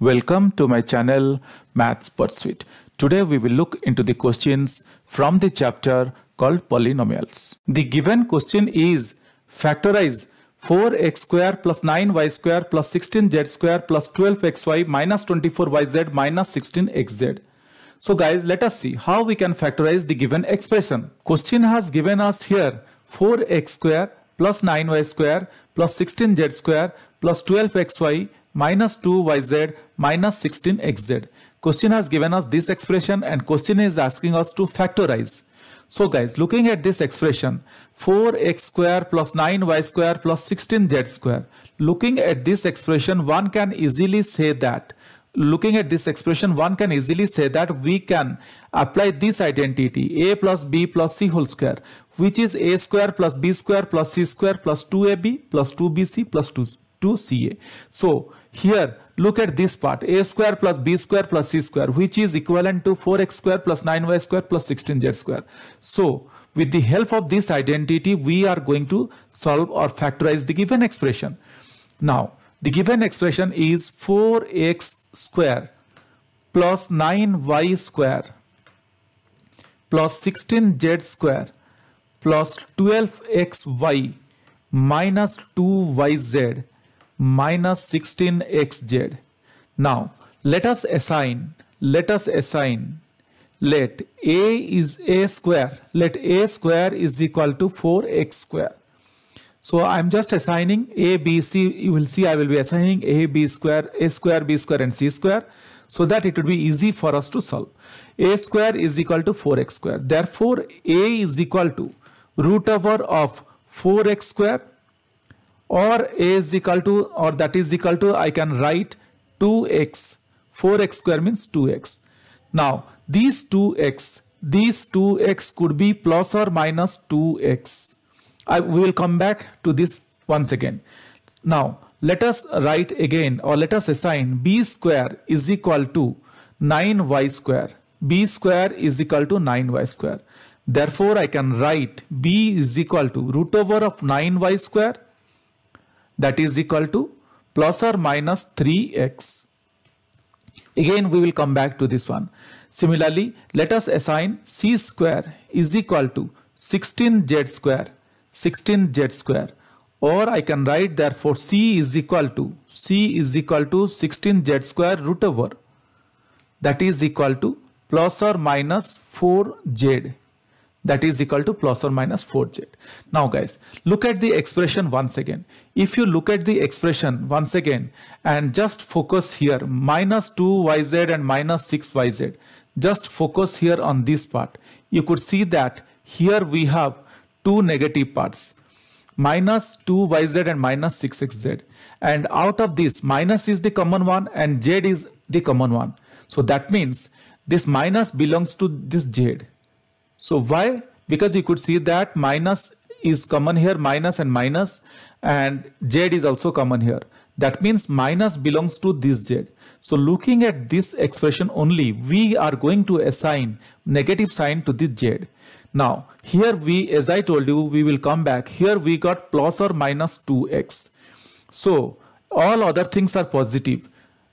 Welcome to my channel Maths Pursuit. Today we will look into the questions from the chapter called polynomials. The given question is factorize 4x square plus 9y square plus 16z square plus 12xy minus 24yz minus 16xz. So guys let us see how we can factorize the given expression. Question has given us here 4x square plus 9y square plus 16z square plus 12xy minus 2yz minus 16xz. Question has given us this expression and question is asking us to factorize. So guys, looking at this expression, 4x square plus 9y square plus 16z square. Looking at this expression, one can easily say that looking at this expression one can easily say that we can apply this identity a plus b plus c whole square which is a square plus b square plus c square plus 2ab plus 2bc plus 2 2c to CA. So here look at this part a square plus b square plus c square which is equivalent to 4x square plus 9y square plus 16z square. So with the help of this identity we are going to solve or factorize the given expression. Now the given expression is 4x square plus 9y square plus 16z square plus 12xy minus 2yz minus 16xz. Now let us assign, let us assign, let a is a square, let a square is equal to 4x square. So I'm just assigning a, b, c, you will see I will be assigning a, b square, a square, b square and c square so that it would be easy for us to solve. a square is equal to 4x square. Therefore, a is equal to root over of 4x square or a is equal to or that is equal to I can write 2x 4x square means 2x now these 2x these 2x could be plus or minus 2x I will come back to this once again now let us write again or let us assign b square is equal to 9y square b square is equal to 9y square therefore I can write b is equal to root over of 9y square that is equal to plus or minus 3x. Again, we will come back to this one. Similarly, let us assign c square is equal to 16z square, 16z square or I can write therefore c is equal to c is equal to 16z square root over that is equal to plus or minus 4z that is equal to plus or minus 4z. Now guys, look at the expression once again. If you look at the expression once again and just focus here minus 2yz and minus 6yz, just focus here on this part. You could see that here we have two negative parts minus 2yz and minus 6xz and out of this minus is the common one and z is the common one so that means this minus belongs to this z so why? Because you could see that minus is common here, minus and minus, and z is also common here. That means minus belongs to this z. So looking at this expression only, we are going to assign negative sign to this z. Now, here we, as I told you, we will come back. Here we got plus or minus 2x. So all other things are positive.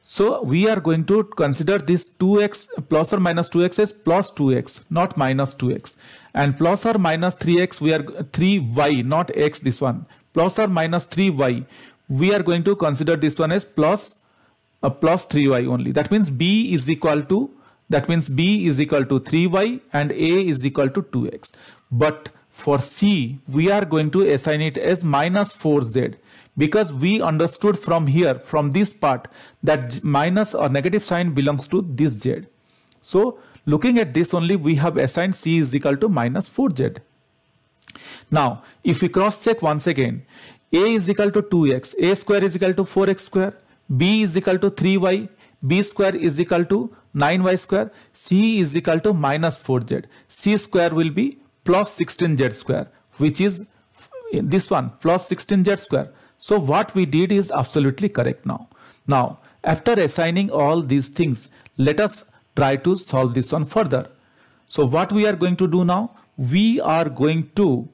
So we are going to consider this 2x plus or minus 2x is plus 2x not minus 2x and plus or minus 3x we are 3y not x this one plus or minus 3y we are going to consider this one as plus, uh, plus 3y only that means b is equal to that means b is equal to 3y and a is equal to 2x but for C, we are going to assign it as minus 4z because we understood from here, from this part that minus or negative sign belongs to this z. So looking at this only, we have assigned C is equal to minus 4z. Now, if we cross check once again, A is equal to 2x, A square is equal to 4x square, B is equal to 3y, b square is equal to 9y square, c is equal to minus 4z. c square will be plus 16 z square which is this one plus 16 z square. So what we did is absolutely correct now. Now after assigning all these things let us try to solve this one further. So what we are going to do now we are going to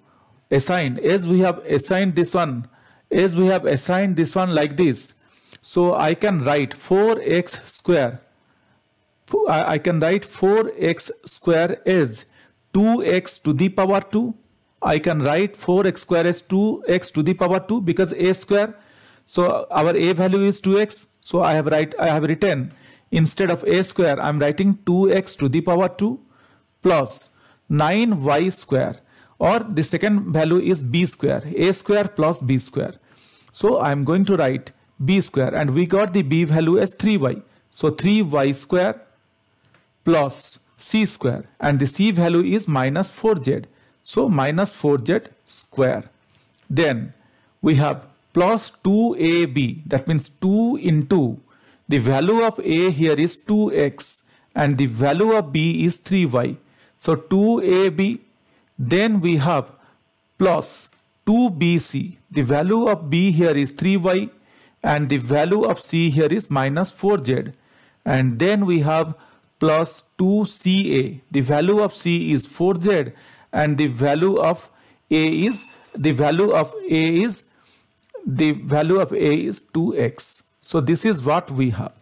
assign as we have assigned this one as we have assigned this one like this. So I can write 4x square I can write 4x square as 2x to the power 2. I can write 4x square as 2x to the power 2 because a square. So our a value is 2x. So I have write I have written instead of a square I am writing 2x to the power 2 plus 9y square or the second value is b square a square plus b square. So I am going to write b square and we got the b value as 3y. So 3y square plus c square and the c value is minus 4z. So minus 4z square. Then we have plus 2ab that means 2 into the value of a here is 2x and the value of b is 3y. So 2ab then we have plus 2bc the value of b here is 3y and the value of c here is minus 4z and then we have plus 2ca. The value of c is 4z and the value of a is the value of a is the value of a is 2x. So this is what we have.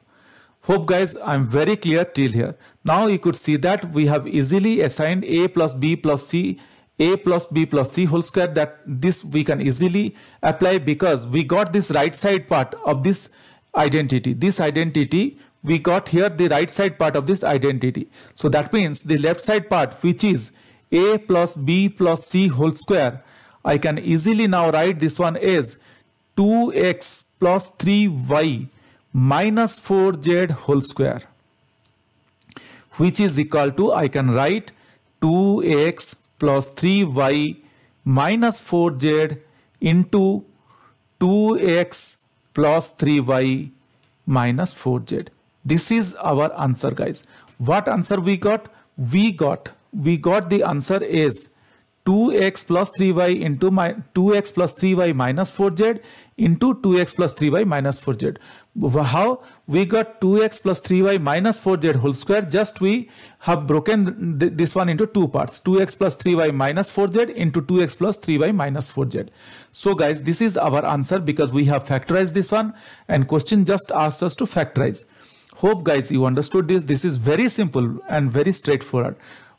Hope guys I'm very clear till here. Now you could see that we have easily assigned a plus b plus c a plus b plus c whole square that this we can easily apply because we got this right side part of this identity. This identity we got here the right side part of this identity. So that means the left side part which is a plus b plus c whole square. I can easily now write this one as 2x plus 3y minus 4z whole square which is equal to I can write 2x plus 3y minus 4z into 2x plus 3y minus 4z this is our answer guys. What answer we got? We got, we got the answer is 2x plus 3y into my 2x plus 3y minus 4z into 2x plus 3y minus 4z. How? We got 2x plus 3y minus 4z whole square. Just we have broken th this one into two parts. 2x plus 3y minus 4z into 2x plus 3y minus 4z. So guys, this is our answer because we have factorized this one and question just asks us to factorize. Hope guys you understood this. This is very simple and very straightforward.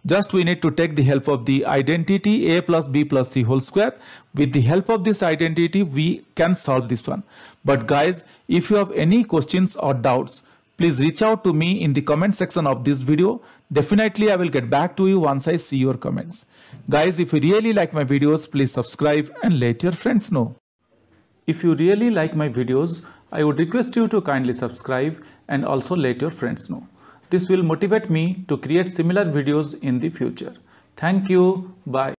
Just we need to take the help of the identity a plus b plus c whole square. With the help of this identity we can solve this one. But guys if you have any questions or doubts please reach out to me in the comment section of this video. Definitely I will get back to you once I see your comments. Guys, if you really like my videos, please subscribe and let your friends know. If you really like my videos, I would request you to kindly subscribe and also let your friends know. This will motivate me to create similar videos in the future. Thank you. Bye.